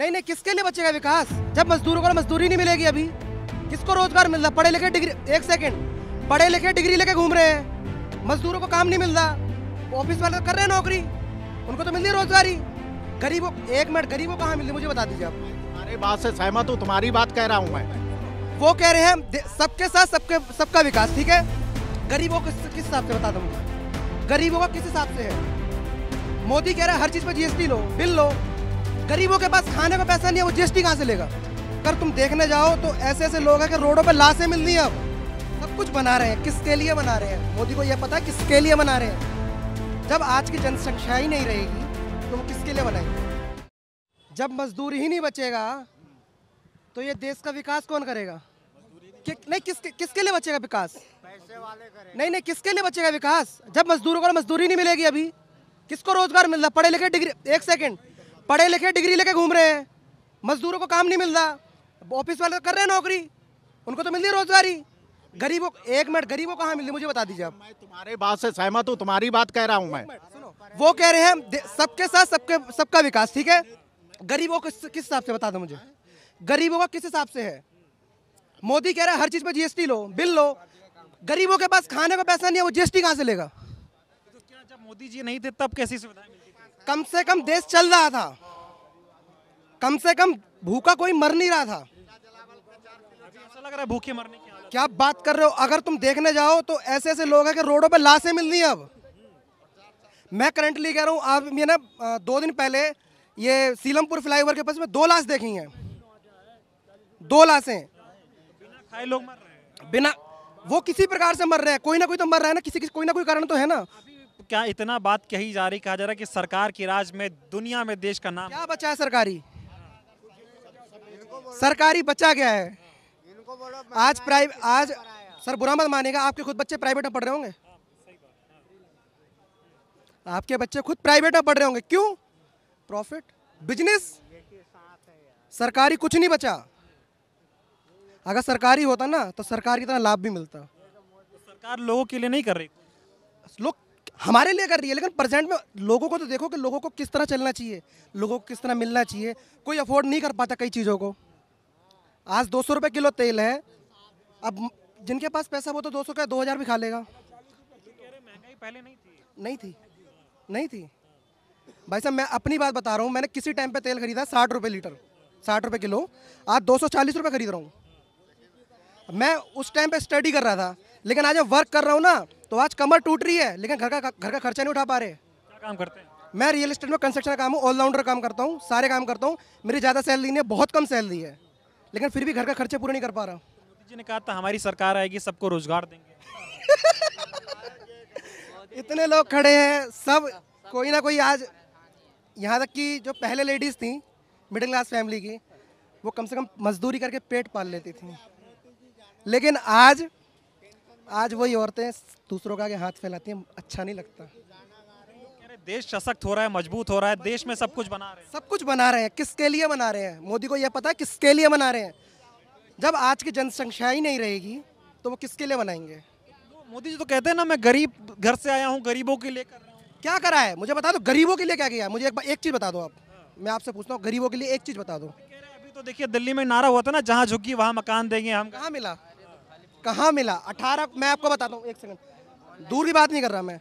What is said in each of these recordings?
नहीं नहीं किसके लिए बचेगा विकास जब मजदूरों को मजदूरी नहीं मिलेगी अभी किसको रोजगार मिल रहा पढ़े लिखे डिग्री एक सेकेंड पढ़े लिखे डिग्री लेके घूम रहे हैं मजदूरों को काम नहीं मिल रहा ऑफिस वाले तो कर रहे हैं नौकरी उनको तो मिल रही रोजगारी गरीबों एक मिनट गरीबों कहाँ मिल रही मुझे बता दीजिए आप तुम्हारे बात से सहमत हूँ तुम्हारी बात कह रहा हूँ मैं वो कह रहे हैं सबके साथ सबके सबका विकास ठीक है गरीबों को किस हिसाब से बता दूंगा गरीबों का किस हिसाब से है मोदी कह रहे हैं हर चीज़ पर जीएसटी लो बिल लो गरीबों के पास खाने को पैसा नहीं है वो जीएसटी कहाँ से लेगा अगर तुम देखने जाओ तो ऐसे ऐसे लोग हैं कि रोडों पर लाशें मिलनी है अब सब कुछ बना रहे हैं किसके लिए बना रहे हैं मोदी को यह पता है किसके लिए बना रहे हैं जब आज की जनसंख्या ही नहीं रहेगी तो वो किसके लिए बनाएंगे जब मजदूर ही नहीं बचेगा तो ये देश का विकास कौन करेगा कि, नहीं किसके किसके लिए बचेगा विकास पैसे वाले करें नहीं नहीं किसके लिए बचेगा विकास जब मजदूरों को मजदूरी नहीं मिलेगी अभी किसको रोजगार मिल रहा पढ़े लिखे डिग्री एक सेकंड पढ़े लिखे डिग्री लेके घूम रहे हैं मजदूरों को काम नहीं मिल रहा ऑफिस वाले तो कर रहे हैं नौकरी उनको तो मिल रही रोजगारी गरीबों एक मिनट गरीबों कहाँ मिल रही मुझे बता दीजिए आप मैं तुम्हारी बात से सहमत हूँ तुम्हारी बात कह रहा हूँ मैं वो कह रहे हैं सबके साथ सबके सबका विकास ठीक है गरीबों को किस हिसाब से बता दो मुझे गरीबों का किस हिसाब से है मोदी कह रहे हैं हर चीज़ पर जीएसटी लो बिल लो गरीबों के पास खाने का पैसा नहीं है वो जीएसटी कहाँ से लेगा तो क्या जब मोदी जी नहीं थे तब कैसी सुविधाएं कम से कम देश चल रहा था कम से कम भूखा कोई मर नहीं रहा था लग रहा है भूखे मरने की क्या बात कर रहे हो अगर तुम देखने जाओ तो ऐसे ऐसे लोग हैं कि रोडों पे लाशें मिल रही अब मैं करंटली कह रहा हूँ आप मैंने दो दिन पहले ये सीलमपुर फ्लाईओवर के पास में दो लाश देखी हैं दो लाशें बिना बिना वो किसी प्रकार से मर रहे हैं कोई ना कोई तो मर रहा है ना किसी कोई ना कोई कारण तो है ना क्या इतना बात कही जा रही कहा जा रहा है कि सरकार की राज में दुनिया में देश का नाम क्या बचा है सरकारी सरकारी बचा क्या है आज प्राइवेट आज सर बुरा मत मानेगा आपके खुद बच्चे प्राइवेट में पढ़ रहे होंगे आपके बच्चे खुद प्राइवेट में पढ़ रहे होंगे क्यों प्रॉफिट बिजनेस सरकारी कुछ नहीं बचा अगर सरकारी होता ना तो सरकार की तरह लाभ भी मिलता तो सरकार लोगों के लिए नहीं कर रही लोग हमारे लिए कर रही है लेकिन प्रेजेंट में लोगों को तो देखो कि लोगों को किस तरह चलना चाहिए लोगों को किस तरह मिलना चाहिए कोई अफोर्ड नहीं कर पाता कई चीज़ों को आज दो सौ रुपये किलो तेल है अब जिनके पास पैसा वो तो दो सौ का दो हज़ार भी खा लेगा पहले नहीं थी नहीं थी नहीं थी भाई साहब मैं अपनी बात बता रहा हूँ मैंने किसी टाइम पे तेल खरीदा साठ रुपये लीटर साठ रुपये किलो आज दो सौ चालीस रुपये खरीद रहा हूँ मैं उस टाइम पे स्टडी कर रहा था लेकिन आज वर्क कर रहा हूँ ना तो आज कमर टूट रही है लेकिन घर का घर का खर्चा नहीं उठा पा रहे क्या काम करते हैं मैं रियल इस्टेट में कंस्ट्रक्शन का काम हूँ ऑलराउंडर काम करता हूँ सारे काम करता हूँ मेरी ज़्यादा सैलरी नहीं है बहुत कम सैलरी है लेकिन फिर भी घर का खर्चे पूरे नहीं कर पा रहा मोदी जी ने कहा था हमारी सरकार आएगी सबको रोजगार देंगे इतने लोग खड़े हैं सब कोई ना कोई आज यहाँ तक कि जो पहले लेडीज़ थी मिडिल क्लास फैमिली की वो कम से कम मजदूरी करके पेट पाल लेती थी लेकिन आज आज वही औरतें दूसरों का के हाथ फैलाती हैं अच्छा नहीं लगता देश सशक्त हो रहा है मजबूत हो रहा है देश में सब कुछ बना रहे हैं सब कुछ बना रहे हैं किसके लिए बना रहे हैं मोदी को यह पता है किसके लिए बना रहे हैं जब आज की जनसंख्या ही नहीं रहेगी तो वो किसके लिए बनाएंगे मोदी जी तो कहते हैं ना मैं गरीब घर से आया हूँ गरीबों के लिए कर क्या करा है मुझे बता दो गरीबों के लिए क्या किया मुझे एक, एक चीज़ बता दो आप हाँ। मैं आपसे पूछता हूँ गरीबों के लिए एक चीज़ बता दो अभी तो देखिए दिल्ली में नारा हुआ था ना जहाँ झुकी वहाँ मकान देंगे हम कहाँ मिला कहाँ मिला अठारह मैं आपको बताता हूँ एक सेकंड दूर की बात नहीं कर रहा मैं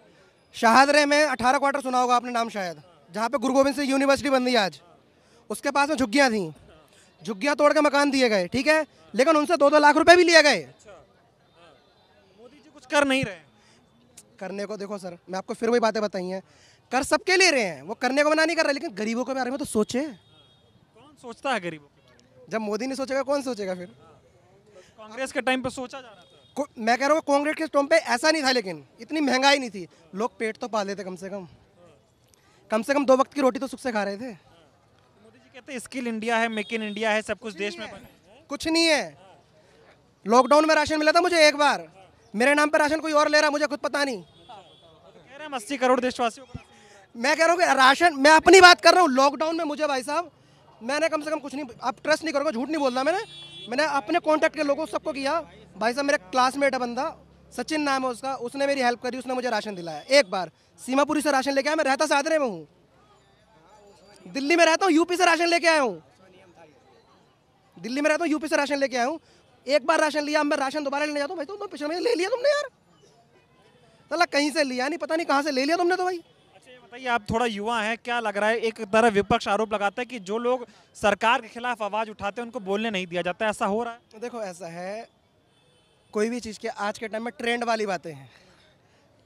शाहदरे में अठारह क्वार्टर सुना होगा आपने नाम शायद जहाँ पे गुरु गोविंद सिंह यूनिवर्सिटी बन रही आज उसके पास में झुग्गियाँ थी झुग्गियाँ तोड़ के मकान दिए गए ठीक है लेकिन उनसे दो दो लाख रुपए भी लिए गए अच्छा। मोदी जी कुछ कर नहीं रहे करने को देखो सर मैं आपको फिर वही बातें बताई हैं कर सबके ले रहे हैं वो करने को मना नहीं कर रहे लेकिन गरीबों के बारे में तो सोचे कौन सोचता है गरीबों जब मोदी नहीं सोचेगा कौन सोचेगा फिर कांग्रेस के टाइम पे सोचा जा रहा था मैं कह रहा हूँ कांग्रेस के टाइम पे ऐसा नहीं था लेकिन इतनी महंगाई नहीं थी लोग पेट तो पाल लेते कम से कम कम से कम दो वक्त की रोटी तो सुख से खा रहे थे मोदी जी कहते स्किल इंडिया है मेक इन इंडिया है सब कुछ देश में कुछ नहीं है लॉकडाउन में राशन मिला था मुझे एक बार मेरे नाम पर राशन कोई और ले रहा मुझे खुद पता नहीं कह रहे हैं अस्सी करोड़ देशवासियों मैं कह रहा हूँ राशन मैं अपनी बात कर रहा हूँ लॉकडाउन में मुझे भाई साहब मैंने कम से कम कुछ नहीं आप ट्रस्ट नहीं करोगे झूठ नहीं बोल रहा मैंने मैंने अपने कॉन्टैक्ट के लोगों सबको किया भाई साहब मेरा क्लासमेट है बंदा सचिन नाम है उसका उसने मेरी हेल्प करी उसने मुझे राशन दिलाया एक बार सीमापुरी से राशन लेके आया मैं रहता सादरे में हूँ दिल्ली में रहता हूँ यूपी से राशन लेके आया हूँ दिल्ली में रहता हूँ यूपी से राशन लेके आया हूँ एक बार राशन लिया मैं राशन दोबारा लेने जाता हूँ भाई तो, तो पिछले महीने ले लिया तुमने यार चला कहीं से लिया नहीं पता नहीं कहाँ से ले लिया तुमने तो भाई बताइए आप थोड़ा युवा हैं क्या लग रहा है एक तरह विपक्ष आरोप लगाता है कि जो लोग सरकार के खिलाफ आवाज़ उठाते हैं उनको बोलने नहीं दिया जाता ऐसा हो रहा है तो देखो ऐसा है कोई भी चीज़ के आज के टाइम में ट्रेंड वाली बातें हैं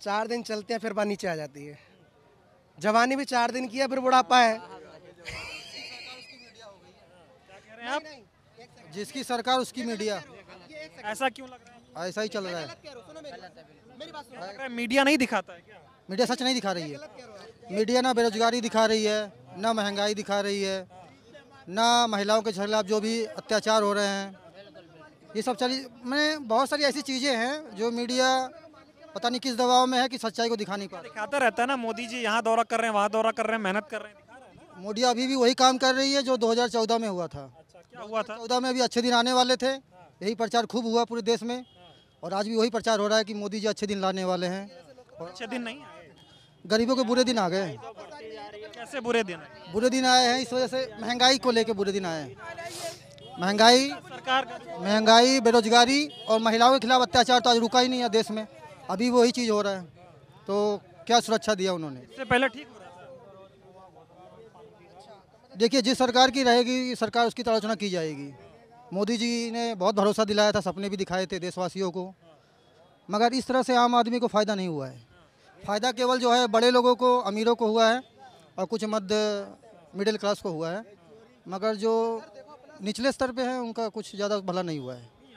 चार दिन चलते हैं फिर वह नीचे आ जाती है जवानी भी चार दिन की है फिर बुढ़ापा है आप जिसकी सरकार उसकी मीडिया ऐसा क्यों लग रहा है ऐसा ही चल रहा है मेरी बात सुनो मीडिया नहीं दिखाता है क्या मीडिया सच नहीं दिखा रही है मीडिया ना बेरोजगारी दिखा रही है ना महंगाई दिखा रही है ना महिलाओं के खिलाफ जो भी अत्याचार हो रहे हैं ये सब चली मैंने बहुत सारी ऐसी चीज़ें हैं जो मीडिया पता नहीं किस दबाव में है कि सच्चाई को दिखा नहीं पा दिखाता रहता है ना मोदी जी यहाँ दौरा कर रहे हैं वहाँ दौरा कर रहे हैं मेहनत कर रहे हैं मोदी अभी भी वही काम कर रही है जो 2014 में हुआ था अच्छा, क्या हुआ था चौदह में भी अच्छे दिन आने वाले थे यही प्रचार खूब हुआ पूरे देश में और आज भी वही प्रचार हो रहा है कि मोदी जी अच्छे दिन लाने वाले हैं अच्छे दिन नहीं आए गरीबों के बुरे दिन आ गए कैसे बुरे दिन बुरे दिन आए हैं इस वजह से महंगाई को लेकर बुरे दिन आए हैं महंगाई सरकार महंगाई बेरोजगारी और महिलाओं के खिलाफ अत्याचार तो आज रुका ही नहीं है देश में अभी वही चीज़ हो रहा है तो क्या सुरक्षा दिया उन्होंने इससे पहले ठीक देखिए जिस सरकार की रहेगी सरकार उसकी आलोचना की जाएगी मोदी जी ने बहुत भरोसा दिलाया था सपने भी दिखाए थे देशवासियों को मगर इस तरह से आम आदमी को फ़ायदा नहीं हुआ है फ़ायदा केवल जो है बड़े लोगों को अमीरों को हुआ है और कुछ मध्य मिडिल क्लास को हुआ है मगर जो निचले स्तर पे हैं उनका कुछ ज़्यादा भला नहीं हुआ है